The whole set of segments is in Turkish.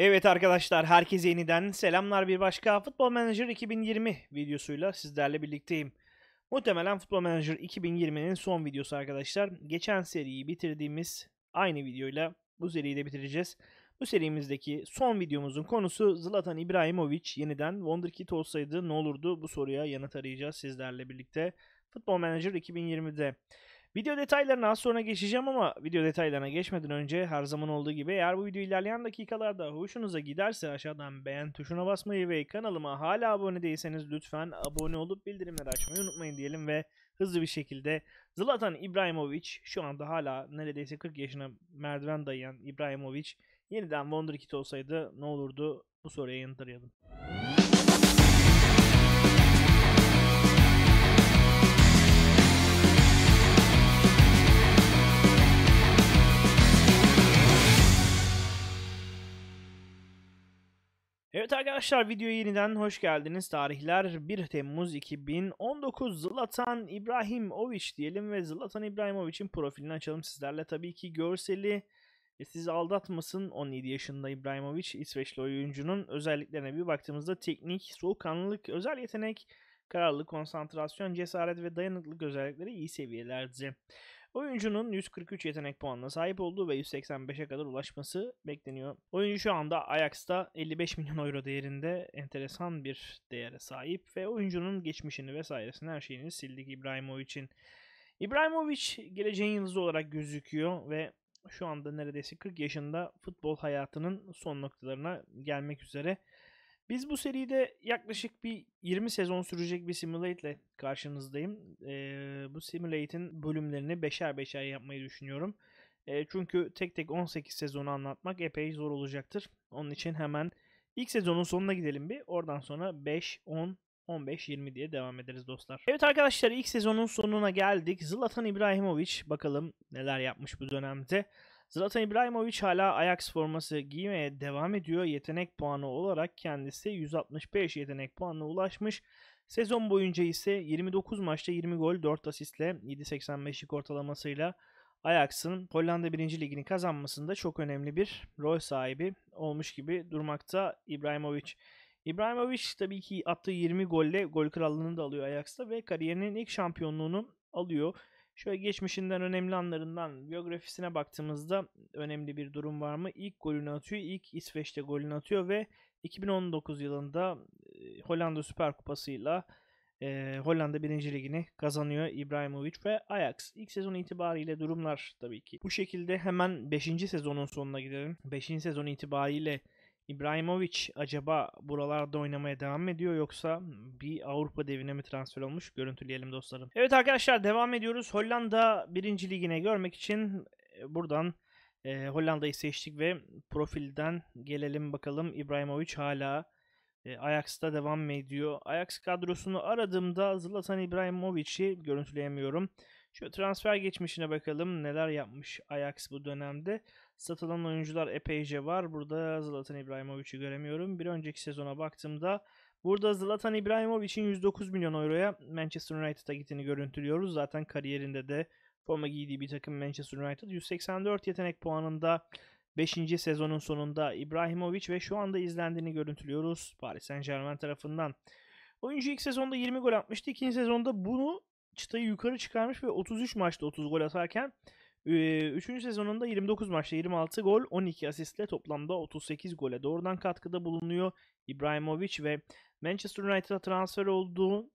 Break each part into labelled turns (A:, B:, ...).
A: Evet arkadaşlar herkese yeniden selamlar bir başka Football Manager 2020 videosuyla sizlerle birlikteyim. Muhtemelen Football Manager 2020'nin son videosu arkadaşlar. Geçen seriyi bitirdiğimiz aynı videoyla bu seriyi de bitireceğiz. Bu serimizdeki son videomuzun konusu Zlatan İbrahimovic yeniden Wonderkid olsaydı ne olurdu bu soruya yanıt arayacağız sizlerle birlikte. Football Manager 2020'de. Video detaylarına az sonra geçeceğim ama video detaylarına geçmeden önce her zaman olduğu gibi eğer bu video ilerleyen dakikalarda hoşunuza giderse aşağıdan beğen tuşuna basmayı ve kanalıma hala abone değilseniz lütfen abone olup bildirimleri açmayı unutmayın diyelim ve hızlı bir şekilde Zlatan İbrahimovic şu anda hala neredeyse 40 yaşına merdiven dayayan İbrahimovic yeniden Wonderkid olsaydı ne olurdu bu soruya yanıt arayalım. Evet arkadaşlar videoya yeniden hoş geldiniz. Tarihler 1 Temmuz 2019 Zlatan İbrahimovic diyelim ve Zlatan İbrahimovic'in profilini açalım sizlerle. Tabii ki görseli e, sizi aldatmasın 17 yaşında İbrahimovic İsveçli oyuncunun özelliklerine bir baktığımızda teknik, soğukkanlılık, özel yetenek, kararlı konsantrasyon, cesaret ve dayanıklılık özellikleri iyi seviyelerdi. Oyuncunun 143 yetenek puanına sahip olduğu ve 185'e kadar ulaşması bekleniyor. Oyuncu şu anda Ajax'ta 55 milyon euro değerinde enteresan bir değere sahip ve oyuncunun geçmişini vesairesini her şeyini sildik İbrahimovic'in. İbrahimovic geleceğin yıldızı olarak gözüküyor ve şu anda neredeyse 40 yaşında futbol hayatının son noktalarına gelmek üzere. Biz bu seride yaklaşık bir 20 sezon sürecek bir simulate ile karşınızdayım. Ee, bu simulate'in bölümlerini beşer beşer yapmayı düşünüyorum. E, çünkü tek tek 18 sezonu anlatmak epey zor olacaktır. Onun için hemen ilk sezonun sonuna gidelim bir. Oradan sonra 5, 10, 15, 20 diye devam ederiz dostlar. Evet arkadaşlar ilk sezonun sonuna geldik. Zlatan İbrahimovic bakalım neler yapmış bu dönemde. Zlatan İbrahimovic hala Ajax forması giymeye devam ediyor. Yetenek puanı olarak kendisi 165 yetenek puanına ulaşmış. Sezon boyunca ise 29 maçta 20 gol 4 asistle 7.85'lik ortalamasıyla Ajax'ın Hollanda 1. Ligi'ni kazanmasında çok önemli bir rol sahibi olmuş gibi durmakta Ibrahimovic. Ibrahimovic tabii ki attığı 20 golle gol krallığını da alıyor Ajax'ta ve kariyerinin ilk şampiyonluğunu alıyor. Şöyle geçmişinden önemli anlarından biyografisine baktığımızda önemli bir durum var mı? İlk golünü atıyor. ilk İsveç'te golünü atıyor ve 2019 yılında Hollanda Süper Kupası'yla e, Hollanda 1. Ligini kazanıyor İbrahimovic ve Ajax. İlk sezon itibariyle durumlar tabii ki. Bu şekilde hemen 5. sezonun sonuna gidelim. 5. sezon itibariyle İbrahimovic acaba buralarda oynamaya devam ediyor yoksa bir Avrupa devine mi transfer olmuş? Görüntüleyelim dostlarım. Evet arkadaşlar devam ediyoruz. Hollanda 1. Ligine görmek için e, buradan e, Hollanda'yı seçtik ve profilden gelelim bakalım. İbrahimovic hala e, Ajax'ta devam mı ediyor? Ajax kadrosunu aradığımda Zlatan İbrahimovic'i görüntüleyemiyorum. Şu transfer geçmişine bakalım neler yapmış Ajax bu dönemde. Satılan oyuncular epeyce var. Burada Zlatan İbrahimovic'i göremiyorum. Bir önceki sezona baktığımda burada Zlatan İbrahimovic'in 109 milyon euroya Manchester United'a gittiğini görüntülüyoruz. Zaten kariyerinde de forma giydiği bir takım Manchester United. 184 yetenek puanında 5. sezonun sonunda İbrahimovic ve şu anda izlendiğini görüntülüyoruz Paris Saint Germain tarafından. Oyuncu ilk sezonda 20 gol atmıştı. İkinci sezonda bunu çıtayı yukarı çıkarmış ve 33 maçta 30 gol atarken ee, üçüncü sezonunda 29 maçta 26 gol, 12 asistle toplamda 38 gole doğrudan katkıda bulunuyor. İbrahimovic ve Manchester United'a transfer olduğu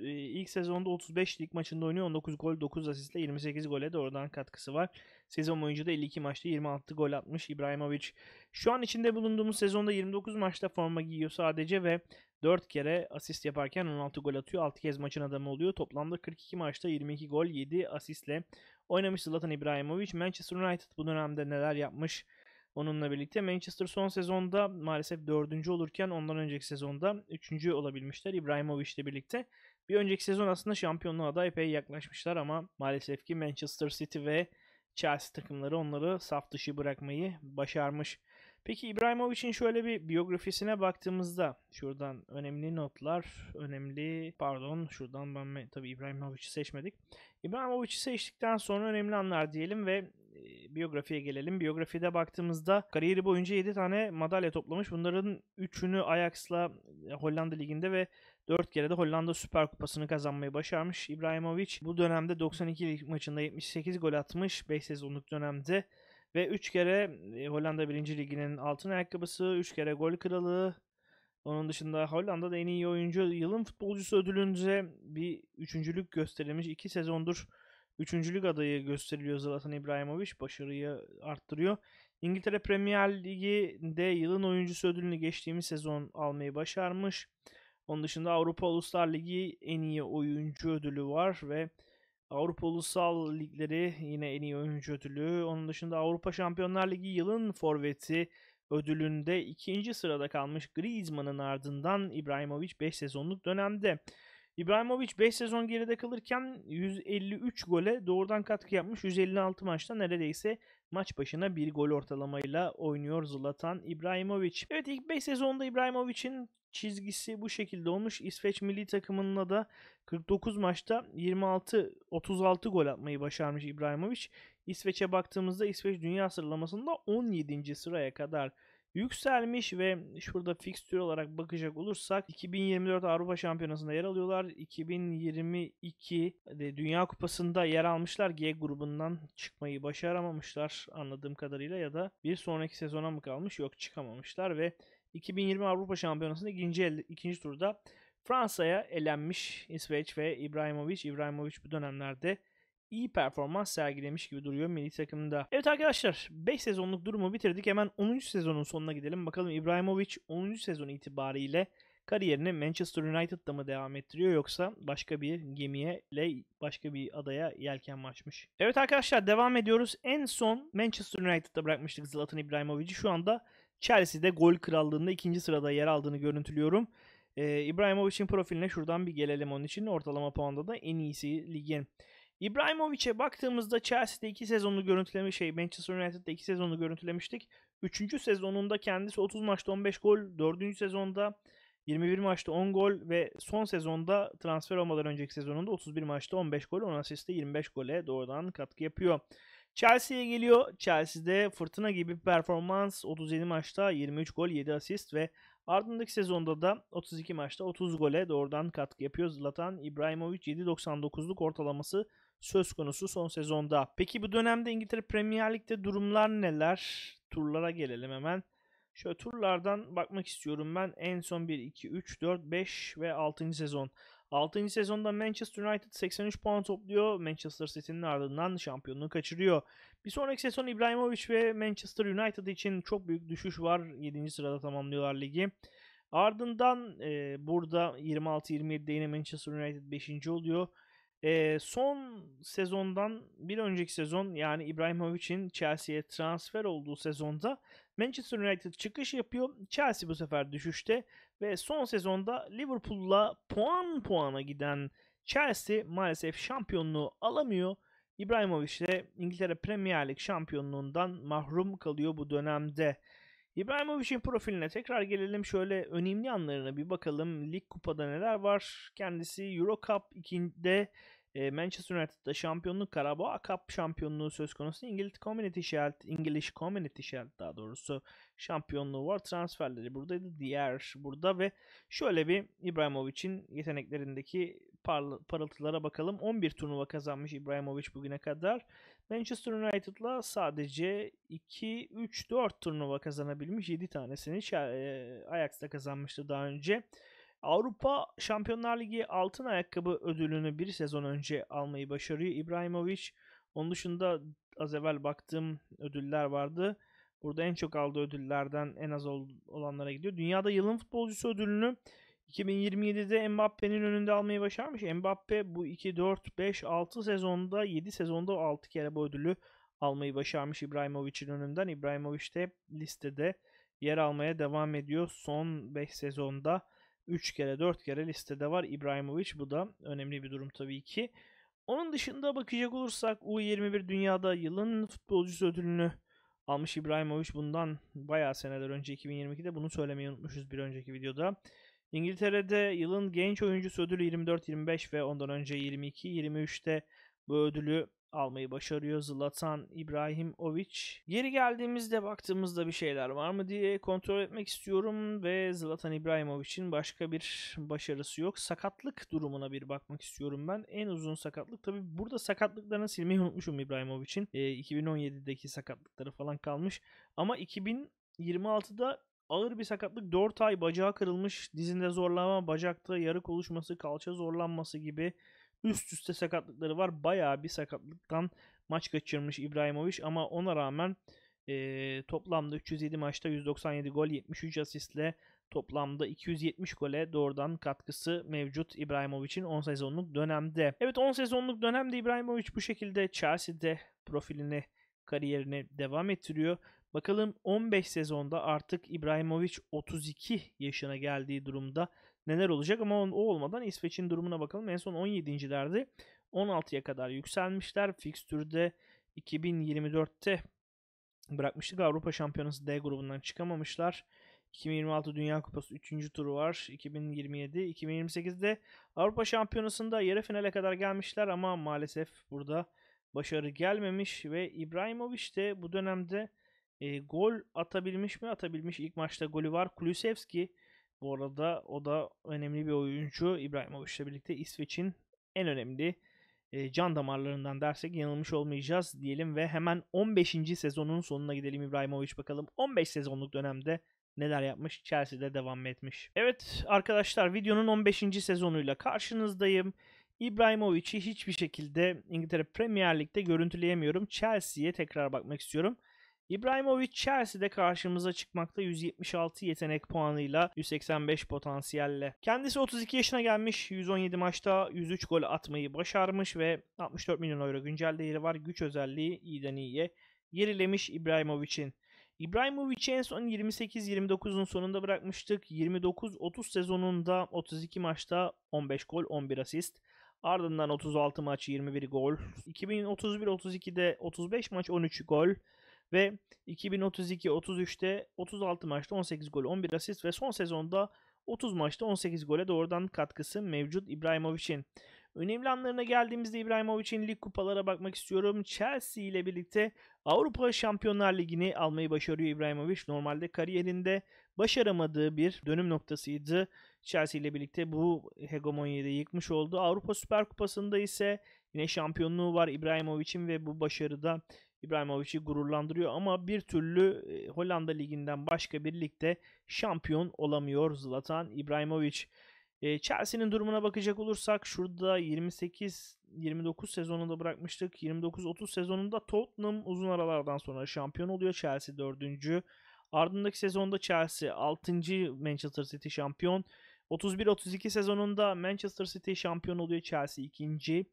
A: e, ilk sezonda 35 lig maçında oynuyor. 19 gol, 9 asistle 28 gole doğrudan katkısı var. Sezon boyunca da 52 maçta 26 gol atmış İbrahimovic. Şu an içinde bulunduğumuz sezonda 29 maçta forma giyiyor sadece ve 4 kere asist yaparken 16 gol atıyor. 6 kez maçın adamı oluyor. Toplamda 42 maçta 22 gol, 7 asistle oynamış Zlatan İbrahimovic. Manchester United bu dönemde neler yapmış onunla birlikte. Manchester son sezonda maalesef dördüncü olurken ondan önceki sezonda üçüncü olabilmişler İbrahimovic ile birlikte. Bir önceki sezon aslında şampiyonluğa da epey yaklaşmışlar ama maalesef ki Manchester City ve Chelsea takımları onları saf dışı bırakmayı başarmış. Peki İbrahimovic'in şöyle bir biyografisine baktığımızda şuradan önemli notlar, önemli pardon şuradan ben tabii İbrahimovic'i seçmedik. İbrahimovic'i seçtikten sonra önemli anlar diyelim ve e, biyografiye gelelim. Biyografide baktığımızda kariyeri boyunca 7 tane madalya toplamış. Bunların 3'ünü Ajax'la e, Hollanda Ligi'nde ve 4 kere de Hollanda Süper Kupası'nı kazanmayı başarmış. İbrahimovic bu dönemde 92 lig maçında 78 gol atmış. 5 sezonluk dönemde ve 3 kere e, Hollanda 1. Ligi'nin altın ayakkabısı, 3 kere gol kralı. Onun dışında Hollanda'da en iyi oyuncu yılın futbolcusu ödülünce bir üçüncülük gösterilmiş. 2 sezondur üçüncülük adayı gösteriliyor Zlatan İbrahimovic. Başarıyı arttırıyor. İngiltere Premier Ligi'de yılın oyuncusu ödülünü geçtiğimiz sezon almayı başarmış. Onun dışında Avrupa Uluslar Ligi en iyi oyuncu ödülü var ve Avrupa Ulusal Ligleri yine en iyi oyuncu ödülü. Onun dışında Avrupa Şampiyonlar Ligi yılın forveti ödülünde ikinci sırada kalmış Griezmann'ın ardından İbrahimovic 5 sezonluk dönemde. İbrahimovic 5 sezon geride kalırken 153 gole doğrudan katkı yapmış. 156 maçta neredeyse maç başına bir gol ortalamayla oynuyor Zlatan İbrahimovic. Evet ilk 5 sezonda İbrahimovic'in çizgisi bu şekilde olmuş. İsveç milli takımında da 49 maçta 26 36 gol atmayı başarmış İbrahimovic. İsveç'e baktığımızda İsveç dünya sıralamasında 17. sıraya kadar yükselmiş ve şurada fixture olarak bakacak olursak 2024 Avrupa Şampiyonası'nda yer alıyorlar. 2022 Dünya Kupası'nda yer almışlar. G grubundan çıkmayı başaramamışlar anladığım kadarıyla ya da bir sonraki sezona mı kalmış? Yok çıkamamışlar ve 2020 Avrupa Şampiyonası'nda ikinci, ikinci turda Fransa'ya elenmiş İsveç ve İbrahimovic. İbrahimovic bu dönemlerde iyi performans sergilemiş gibi duruyor milli takımda. Evet arkadaşlar 5 sezonluk durumu bitirdik. Hemen 10. sezonun sonuna gidelim. Bakalım İbrahimovic 10. sezon itibariyle kariyerini Manchester United'da mı devam ettiriyor yoksa başka bir gemiye ile başka bir adaya yelken açmış? Evet arkadaşlar devam ediyoruz. En son Manchester United'da bırakmıştık Zlatan İbrahimovic'i. Şu anda Chelsea'de gol krallığında ikinci sırada yer aldığını görüntülüyorum. Ee, İbrahimovic'in profiline şuradan bir gelelim onun için. Ortalama puanda da en iyisi ligin. İbrahimovic'e baktığımızda Chelsea'de 2 sezonu görüntülemiş şey Manchester United'da 2 sezonu görüntülemiştik. 3. sezonunda kendisi 30 maçta 15 gol, 4. sezonda 21 maçta 10 gol ve son sezonda transfer olmadan önceki sezonunda 31 maçta 15 gol, 10 asiste 25 gole doğrudan katkı yapıyor. Chelsea'ye geliyor. Chelsea'de fırtına gibi bir performans. 37 maçta 23 gol, 7 asist ve ardındaki sezonda da 32 maçta 30 gole doğrudan katkı yapıyor. Zlatan İbrahimovic 7.99'luk ortalaması söz konusu son sezonda. Peki bu dönemde İngiltere Premier Lig'de durumlar neler? Turlara gelelim hemen. Şöyle turlardan bakmak istiyorum ben. En son 1, 2, 3, 4, 5 ve 6. sezon. 6. sezonda Manchester United 83 puan topluyor. Manchester City'nin ardından şampiyonluğu kaçırıyor. Bir sonraki sezon İbrahimovic ve Manchester United için çok büyük düşüş var. 7. sırada tamamlıyorlar ligi. Ardından e, burada 26-27'de yine Manchester United 5. oluyor. E, son sezondan bir önceki sezon yani İbrahimovic'in Chelsea'ye transfer olduğu sezonda Manchester United çıkış yapıyor. Chelsea bu sefer düşüşte ve son sezonda Liverpool'la puan puana giden Chelsea maalesef şampiyonluğu alamıyor. İbrahimovic de İngiltere Premier Lig şampiyonluğundan mahrum kalıyor bu dönemde. İbrahimovic'in profiline tekrar gelelim. Şöyle önemli anlarına bir bakalım. Lig kupada neler var? Kendisi Euro Cup 2'de e, Manchester United'da şampiyonluk Carabao Cup şampiyonluğu söz konusu. İngiliz Community Shield, İngiliz Community Shield daha doğrusu şampiyonluğu var. Transferleri buradaydı. Diğer burada ve şöyle bir İbrahimovic'in yeteneklerindeki parıltılara bakalım. 11 turnuva kazanmış İbrahimovic bugüne kadar. Manchester United'la sadece 2, 3, 4 turnuva kazanabilmiş. 7 tanesini e, Ajax'ta kazanmıştı daha önce. Avrupa Şampiyonlar Ligi altın ayakkabı ödülünü bir sezon önce almayı başarıyor İbrahimovic. Onun dışında az evvel baktığım ödüller vardı. Burada en çok aldığı ödüllerden en az olanlara gidiyor. Dünyada yılın futbolcusu ödülünü 2027'de Mbappe'nin önünde almayı başarmış. Mbappe bu 2, 4, 5, 6 sezonda 7 sezonda 6 kere bu ödülü almayı başarmış İbrahimovic'in önünden. İbrahimovic de listede yer almaya devam ediyor. Son 5 sezonda 3 kere 4 kere listede var İbrahimovic. Bu da önemli bir durum tabii ki. Onun dışında bakacak olursak U21 dünyada yılın futbolcusu ödülünü almış İbrahimovic. Bundan bayağı seneler önce 2022'de bunu söylemeyi unutmuşuz bir önceki videoda. İngiltere'de yılın genç oyuncusu ödülü 24-25 ve ondan önce 22-23'te bu ödülü almayı başarıyor Zlatan İbrahimovic. Geri geldiğimizde baktığımızda bir şeyler var mı diye kontrol etmek istiyorum ve Zlatan İbrahimovic'in başka bir başarısı yok. Sakatlık durumuna bir bakmak istiyorum ben. En uzun sakatlık tabi burada sakatlıklarını silmeyi unutmuşum İbrahimovic'in. E, ee, 2017'deki sakatlıkları falan kalmış ama 2026'da ağır bir sakatlık 4 ay bacağı kırılmış, dizinde zorlama, bacakta yarık oluşması, kalça zorlanması gibi üst üste sakatlıkları var. Bayağı bir sakatlıktan maç kaçırmış İbrahimovic ama ona rağmen e, toplamda 307 maçta 197 gol 73 asistle toplamda 270 gole doğrudan katkısı mevcut İbrahimovic'in 10 sezonluk dönemde. Evet 10 sezonluk dönemde İbrahimovic bu şekilde Chelsea'de profilini kariyerini devam ettiriyor. Bakalım 15 sezonda artık İbrahimovic 32 yaşına geldiği durumda neler olacak ama o olmadan İsveç'in durumuna bakalım. En son 17.lerdi. 16'ya kadar yükselmişler. Fikstür'de 2024'te bırakmıştık. Avrupa Şampiyonası D grubundan çıkamamışlar. 2026 Dünya Kupası 3. turu var. 2027, 2028'de Avrupa Şampiyonası'nda yarı finale kadar gelmişler ama maalesef burada başarı gelmemiş ve İbrahimovic de bu dönemde e, gol atabilmiş mi? Atabilmiş. İlk maçta golü var. Kulusevski bu arada o da önemli bir oyuncu. İbrahimovic birlikte İsveç'in en önemli e, can damarlarından dersek yanılmış olmayacağız diyelim ve hemen 15. sezonun sonuna gidelim İbrahimovic bakalım. 15 sezonluk dönemde neler yapmış Chelsea'de devam etmiş. Evet arkadaşlar videonun 15. sezonuyla karşınızdayım. İbrahimovic'i hiçbir şekilde İngiltere Premier Lig'de görüntüleyemiyorum. Chelsea'ye tekrar bakmak istiyorum. Ibrahimovic Chelsea'de karşımıza çıkmakta 176 yetenek puanıyla 185 potansiyelle. Kendisi 32 yaşına gelmiş, 117 maçta 103 gol atmayı başarmış ve 64 milyon euro güncel değeri var. Güç özelliği iyiden iyiye yerilemiş İbrahimovic'in. İbrahimovic'i en son 28-29'un sonunda bırakmıştık. 29-30 sezonunda 32 maçta 15 gol 11 asist. Ardından 36 maç 21 gol. 2031-32'de 35 maç 13 gol. Ve 2032-33'te 36 maçta 18 gol 11 asist ve son sezonda 30 maçta 18 gole doğrudan katkısı mevcut İbrahimovic'in. Önemli anlarına geldiğimizde İbrahimovic'in lig kupalara bakmak istiyorum. Chelsea ile birlikte Avrupa Şampiyonlar Ligi'ni almayı başarıyor İbrahimovic. Normalde kariyerinde başaramadığı bir dönüm noktasıydı. Chelsea ile birlikte bu hegemonyayı da yıkmış oldu. Avrupa Süper Kupası'nda ise yine şampiyonluğu var İbrahimovic'in ve bu başarıda İbrahimovic'i gururlandırıyor ama bir türlü e, Hollanda liginden başka bir ligde şampiyon olamıyor Zlatan İbrahimovic. E, Chelsea'nin durumuna bakacak olursak şurada 28-29 sezonunda bırakmıştık. 29-30 sezonunda Tottenham uzun aralardan sonra şampiyon oluyor. Chelsea 4. Ardındaki sezonda Chelsea 6. Manchester City şampiyon. 31-32 sezonunda Manchester City şampiyon oluyor. Chelsea 2.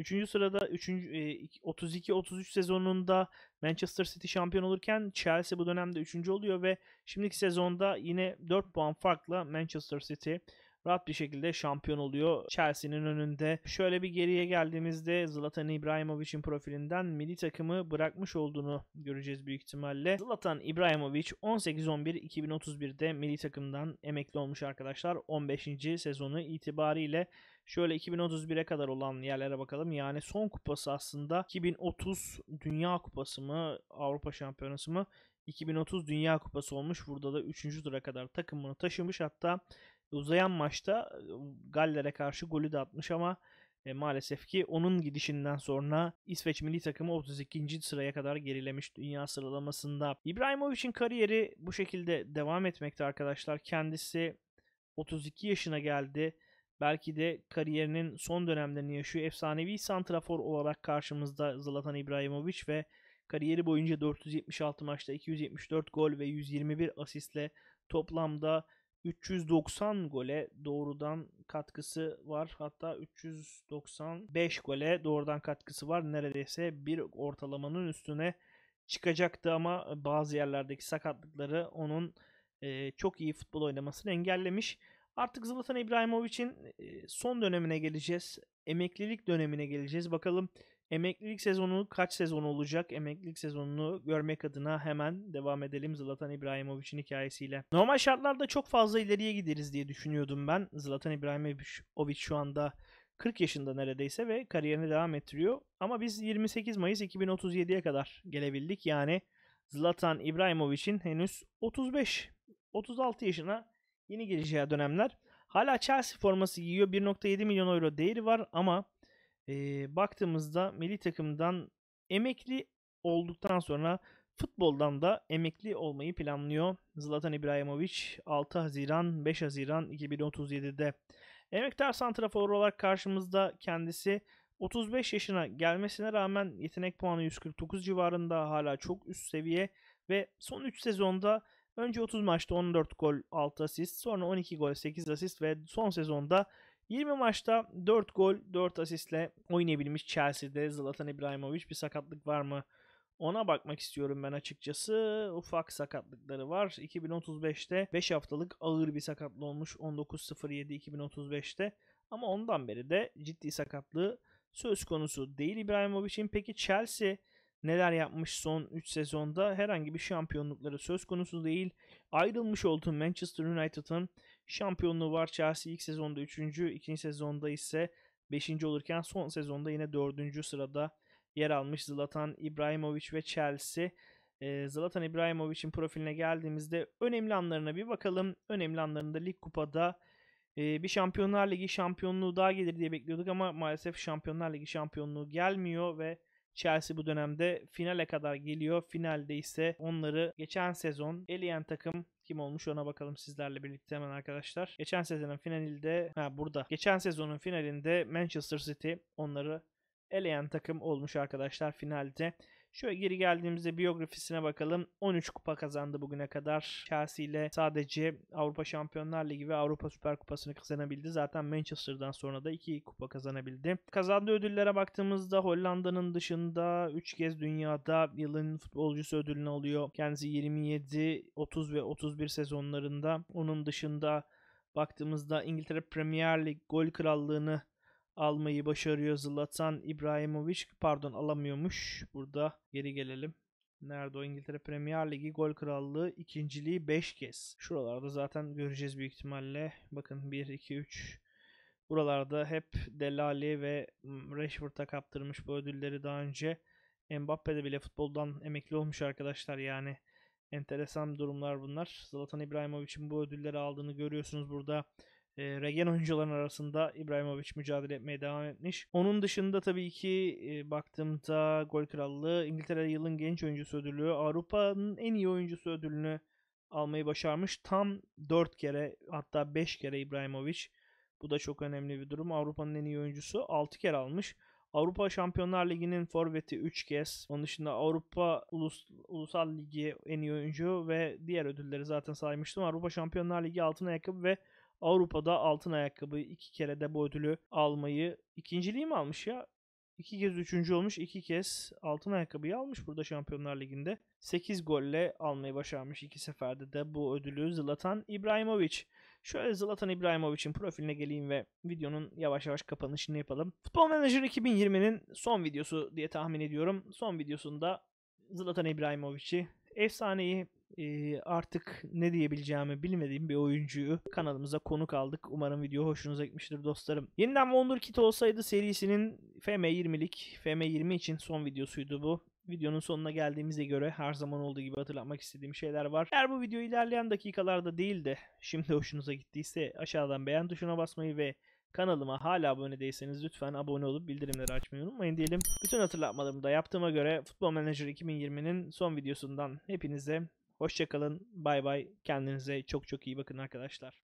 A: Üçüncü sırada 32-33 e, sezonunda Manchester City şampiyon olurken Chelsea bu dönemde üçüncü oluyor ve şimdiki sezonda yine 4 puan farkla Manchester City rahat bir şekilde şampiyon oluyor Chelsea'nin önünde. Şöyle bir geriye geldiğimizde Zlatan İbrahimovic'in profilinden milli takımı bırakmış olduğunu göreceğiz büyük ihtimalle. Zlatan İbrahimovic 18-11-2031'de milli takımdan emekli olmuş arkadaşlar. 15. sezonu itibariyle Şöyle 2031'e kadar olan yerlere bakalım. Yani son kupası aslında 2030 Dünya Kupası mı Avrupa Şampiyonası mı 2030 Dünya Kupası olmuş. Burada da 3. tura kadar takımını taşımış. Hatta uzayan maçta e, Galler'e karşı golü de atmış ama e, maalesef ki onun gidişinden sonra İsveç milli takımı 32. sıraya kadar gerilemiş dünya sıralamasında. İbrahimovic'in kariyeri bu şekilde devam etmekte arkadaşlar. Kendisi 32 yaşına geldi belki de kariyerinin son dönemlerini yaşıyor. Efsanevi santrafor olarak karşımızda Zlatan İbrahimovic ve kariyeri boyunca 476 maçta 274 gol ve 121 asistle toplamda 390 gole doğrudan katkısı var. Hatta 395 gole doğrudan katkısı var. Neredeyse bir ortalamanın üstüne çıkacaktı ama bazı yerlerdeki sakatlıkları onun çok iyi futbol oynamasını engellemiş. Artık Zlatan İbrahimovic'in e, son dönemine geleceğiz. Emeklilik dönemine geleceğiz. Bakalım emeklilik sezonu kaç sezon olacak? Emeklilik sezonunu görmek adına hemen devam edelim Zlatan İbrahimovic'in hikayesiyle. Normal şartlarda çok fazla ileriye gideriz diye düşünüyordum ben. Zlatan İbrahimovic şu anda 40 yaşında neredeyse ve kariyerini devam ettiriyor. Ama biz 28 Mayıs 2037'ye kadar gelebildik. Yani Zlatan İbrahimovic'in henüz 35 36 yaşına yeni gireceği dönemler. Hala Chelsea forması giyiyor. 1.7 milyon euro değeri var ama e, baktığımızda milli takımdan emekli olduktan sonra futboldan da emekli olmayı planlıyor. Zlatan İbrahimovic 6 Haziran 5 Haziran 2037'de emektar santrafor olarak karşımızda kendisi 35 yaşına gelmesine rağmen yetenek puanı 149 civarında hala çok üst seviye ve son 3 sezonda Önce 30 maçta 14 gol 6 asist sonra 12 gol 8 asist ve son sezonda 20 maçta 4 gol 4 asistle oynayabilmiş Chelsea'de Zlatan İbrahimovic bir sakatlık var mı? Ona bakmak istiyorum ben açıkçası. Ufak sakatlıkları var. 2035'te 5 haftalık ağır bir sakatlı olmuş 19.07-2035'te. Ama ondan beri de ciddi sakatlığı söz konusu değil İbrahimovic'in. Peki Chelsea neler yapmış son 3 sezonda herhangi bir şampiyonlukları söz konusu değil. Ayrılmış olduğu Manchester United'ın şampiyonluğu var. Chelsea ilk sezonda 3. ikinci sezonda ise 5. olurken son sezonda yine 4. sırada yer almış Zlatan İbrahimovic ve Chelsea. Ee, Zlatan İbrahimovic'in profiline geldiğimizde önemli anlarına bir bakalım. Önemli anlarında Lig Kupa'da e, bir Şampiyonlar Ligi şampiyonluğu daha gelir diye bekliyorduk ama maalesef Şampiyonlar Ligi şampiyonluğu gelmiyor ve Chelsea bu dönemde finale kadar geliyor. Finalde ise onları geçen sezon eleyen takım kim olmuş ona bakalım sizlerle birlikte hemen arkadaşlar. Geçen sezonun finalinde ha burada. Geçen sezonun finalinde Manchester City onları eleyen takım olmuş arkadaşlar finalde. Şöyle geri geldiğimizde biyografisine bakalım. 13 kupa kazandı bugüne kadar. Chelsea ile sadece Avrupa Şampiyonlar Ligi ve Avrupa Süper Kupası'nı kazanabildi. Zaten Manchester'dan sonra da 2 kupa kazanabildi. Kazandığı ödüllere baktığımızda Hollanda'nın dışında 3 kez dünyada yılın futbolcusu ödülünü alıyor. Kendisi 27, 30 ve 31 sezonlarında. Onun dışında baktığımızda İngiltere Premier Lig gol krallığını almayı başarıyor Zlatan Ibrahimovic Pardon alamıyormuş. Burada geri gelelim. Nerede o İngiltere Premier Ligi gol krallığı ikinciliği 5 kez. Şuralarda zaten göreceğiz büyük ihtimalle. Bakın 1, 2, 3. Buralarda hep Delali ve Rashford'a kaptırmış bu ödülleri daha önce. Mbappe de bile futboldan emekli olmuş arkadaşlar yani. Enteresan durumlar bunlar. Zlatan İbrahimovic'in bu ödülleri aldığını görüyorsunuz burada e, regen oyuncuların arasında İbrahimovic mücadele etmeye devam etmiş. Onun dışında tabii ki e, baktığımda gol krallığı İngiltere yılın genç oyuncusu ödülü Avrupa'nın en iyi oyuncusu ödülünü almayı başarmış. Tam 4 kere hatta 5 kere İbrahimovic. Bu da çok önemli bir durum. Avrupa'nın en iyi oyuncusu 6 kere almış. Avrupa Şampiyonlar Ligi'nin forveti 3 kez. Onun dışında Avrupa Ulus, Ulusal Ligi en iyi oyuncu ve diğer ödülleri zaten saymıştım. Avrupa Şampiyonlar Ligi altın ayakkabı ve Avrupa'da altın ayakkabı iki kere de bu ödülü almayı ikinciliği mi almış ya? İki kez üçüncü olmuş, iki kez altın ayakkabıyı almış burada Şampiyonlar Ligi'nde. 8 golle almayı başarmış iki seferde de bu ödülü Zlatan İbrahimovic. Şöyle Zlatan İbrahimovic'in profiline geleyim ve videonun yavaş yavaş kapanışını yapalım. Futbol Manager 2020'nin son videosu diye tahmin ediyorum. Son videosunda Zlatan İbrahimovic'i, efsaneyi e, artık ne diyebileceğimi bilmediğim bir oyuncuyu kanalımıza konuk aldık. Umarım video hoşunuza gitmiştir dostlarım. Yeniden Wonderkid olsaydı serisinin FM20'lik, FM20 için son videosuydu bu. Videonun sonuna geldiğimize göre her zaman olduğu gibi hatırlatmak istediğim şeyler var. Eğer bu video ilerleyen dakikalarda değil de şimdi hoşunuza gittiyse aşağıdan beğen tuşuna basmayı ve Kanalıma hala abone değilseniz lütfen abone olup bildirimleri açmayı unutmayın diyelim. Bütün hatırlatmalarımı da yaptığıma göre Football Manager 2020'nin son videosundan hepinize Hoşçakalın. Bay bay. Kendinize çok çok iyi bakın arkadaşlar.